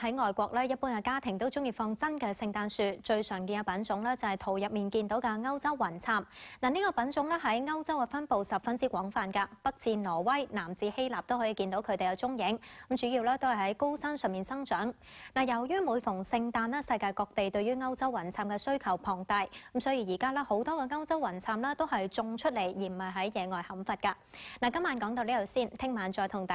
喺外國咧，一般嘅家庭都中意放真嘅聖誕樹，最常見嘅品種咧就係圖入面見到嘅歐洲雲杉。嗱，呢個品種咧喺歐洲嘅分佈十分之廣泛㗎，北至挪威，南至希臘都可以見到佢哋嘅蹤影。咁主要咧都係喺高山上面生長。嗱，由於每逢聖誕咧，世界各地對於歐洲雲杉嘅需求龐大，咁所以而家咧好多嘅歐洲雲杉咧都係種出嚟，而唔係喺野外砍伐㗎。嗱，今晚講到呢度先，聽晚再同大。